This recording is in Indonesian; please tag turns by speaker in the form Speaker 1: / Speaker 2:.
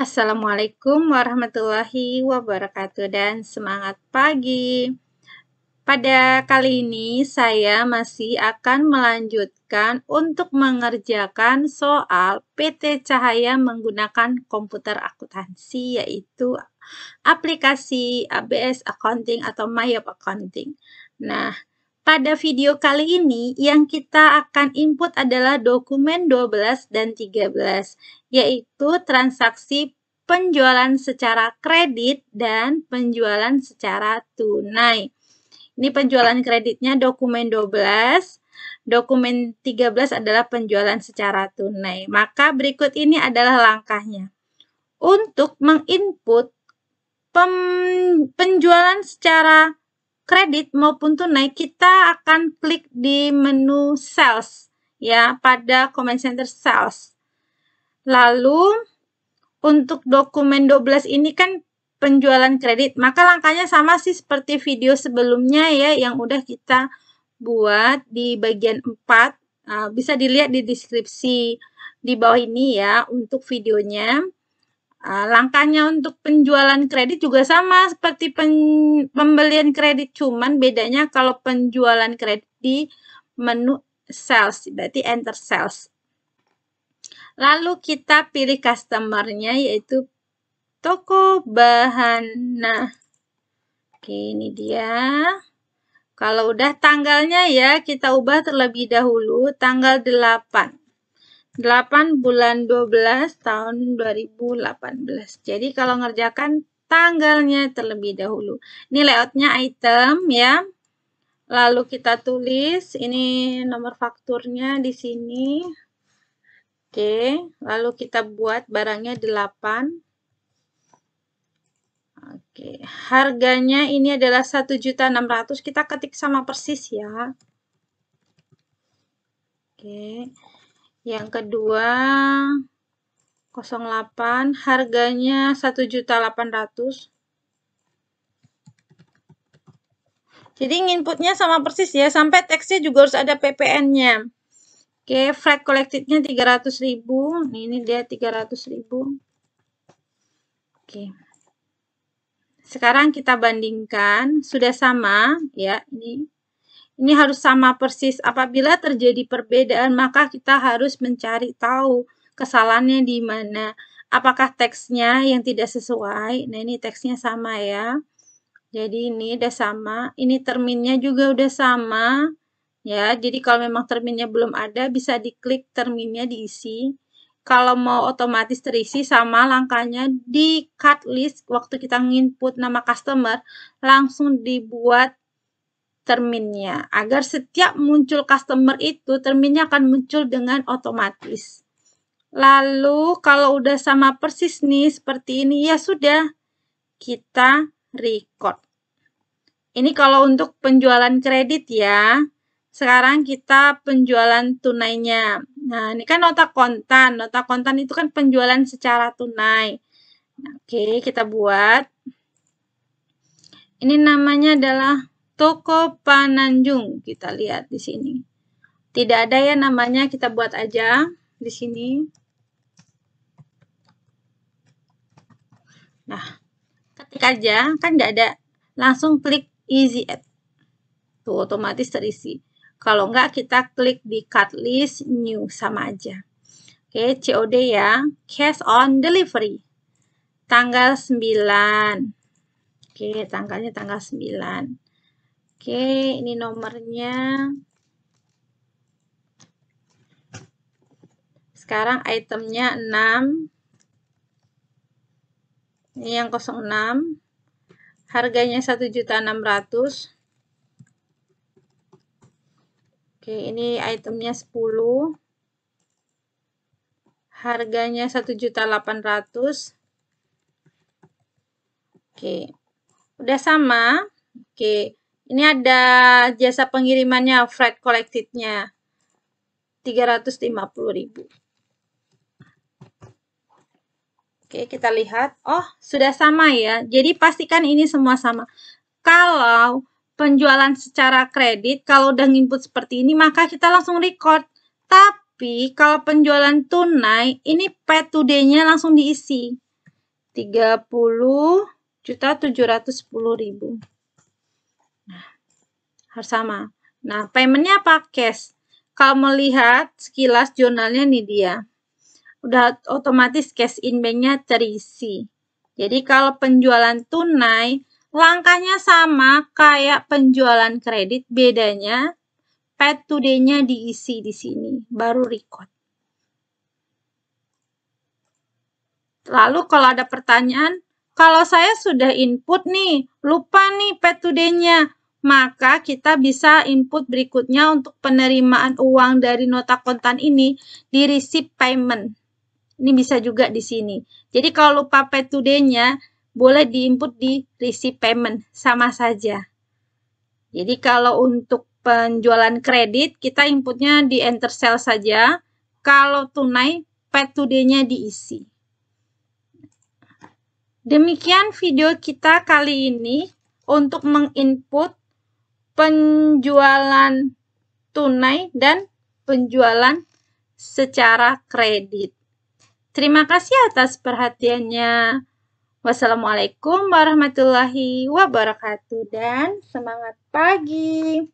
Speaker 1: Assalamualaikum warahmatullahi wabarakatuh dan semangat pagi. Pada kali ini saya masih akan melanjutkan untuk mengerjakan soal PT Cahaya menggunakan komputer akuntansi yaitu aplikasi ABS Accounting atau Mayop Accounting. Nah, pada video kali ini yang kita akan input adalah dokumen 12 dan 13, yaitu transaksi penjualan secara kredit dan penjualan secara tunai. Ini penjualan kreditnya dokumen 12, dokumen 13 adalah penjualan secara tunai. Maka berikut ini adalah langkahnya. Untuk menginput penjualan secara kredit maupun tunai, kita akan klik di menu sales ya pada comment center sales. Lalu untuk dokumen 12 ini kan penjualan kredit, maka langkahnya sama sih seperti video sebelumnya ya yang udah kita buat di bagian 4. Ah, bisa dilihat di deskripsi di bawah ini ya untuk videonya. Ah, langkahnya untuk penjualan kredit juga sama seperti pen, pembelian kredit, cuman bedanya kalau penjualan kredit di menu sales, berarti enter sales. Lalu kita pilih customernya yaitu toko bahan. Nah, oke ini dia. Kalau udah tanggalnya ya kita ubah terlebih dahulu tanggal 8. 8 bulan 12 tahun 2018. Jadi kalau ngerjakan tanggalnya terlebih dahulu. Ini layoutnya item ya. Lalu kita tulis ini nomor fakturnya di sini. Oke, lalu kita buat barangnya 8. Oke, harganya ini adalah 1.600. Kita ketik sama persis ya. Oke. Yang kedua 08 harganya 1.800. Jadi inputnya sama persis ya, sampai teksnya juga harus ada PPN-nya. Oke, flag kolektifnya 300 ribu. ini dia 300 ribu. Oke. Sekarang kita bandingkan. Sudah sama, ya. Ini ini harus sama persis. Apabila terjadi perbedaan, maka kita harus mencari tahu kesalahannya di mana. Apakah teksnya yang tidak sesuai? Nah, ini teksnya sama ya. Jadi ini udah sama. Ini terminnya juga udah sama ya. Jadi kalau memang terminnya belum ada bisa diklik terminnya diisi. Kalau mau otomatis terisi sama langkahnya di cut list waktu kita nginput nama customer langsung dibuat terminnya agar setiap muncul customer itu terminnya akan muncul dengan otomatis. Lalu kalau udah sama persis nih seperti ini ya sudah kita record. Ini kalau untuk penjualan kredit ya. Sekarang kita penjualan tunainya. Nah, ini kan nota kontan. Nota kontan itu kan penjualan secara tunai. Nah, oke, kita buat. Ini namanya adalah Toko Pananjung. Kita lihat di sini. Tidak ada ya namanya, kita buat aja di sini. Nah, ketik aja, kan nggak ada. Langsung klik easy add. Tuh, otomatis terisi. Kalau enggak kita klik di cut list new sama aja. Oke, COD ya. Cash on delivery. Tanggal 9. Oke, tanggalnya tanggal 9. Oke, ini nomornya. Sekarang itemnya 6. Ini yang 06. Harganya 1.600. Oke, ini itemnya 10. Harganya 1.800. Oke. Udah sama. Oke. Ini ada jasa pengirimannya freight collected-nya. 350.000. Oke, kita lihat. Oh, sudah sama ya. Jadi pastikan ini semua sama. Kalau penjualan secara kredit kalau udah nginput seperti ini maka kita langsung record. Tapi kalau penjualan tunai ini pay today-nya langsung diisi. 30 juta 710 ribu. Nah, harus sama. Nah, paymentnya apa? Cash. Kalau melihat sekilas jurnalnya nih dia. Udah otomatis cash in bank terisi. Jadi kalau penjualan tunai Langkahnya sama kayak penjualan kredit, bedanya pet today-nya diisi di sini, baru record. Lalu kalau ada pertanyaan, kalau saya sudah input nih, lupa nih pet today-nya, maka kita bisa input berikutnya untuk penerimaan uang dari nota kontan ini di receipt payment. Ini bisa juga di sini. Jadi kalau lupa pay today-nya, boleh diinput di receipt payment, sama saja. Jadi kalau untuk penjualan kredit, kita inputnya di enter sale saja. Kalau tunai, pay today-nya diisi. Demikian video kita kali ini untuk menginput penjualan tunai dan penjualan secara kredit. Terima kasih atas perhatiannya. Wassalamualaikum warahmatullahi wabarakatuh dan semangat pagi.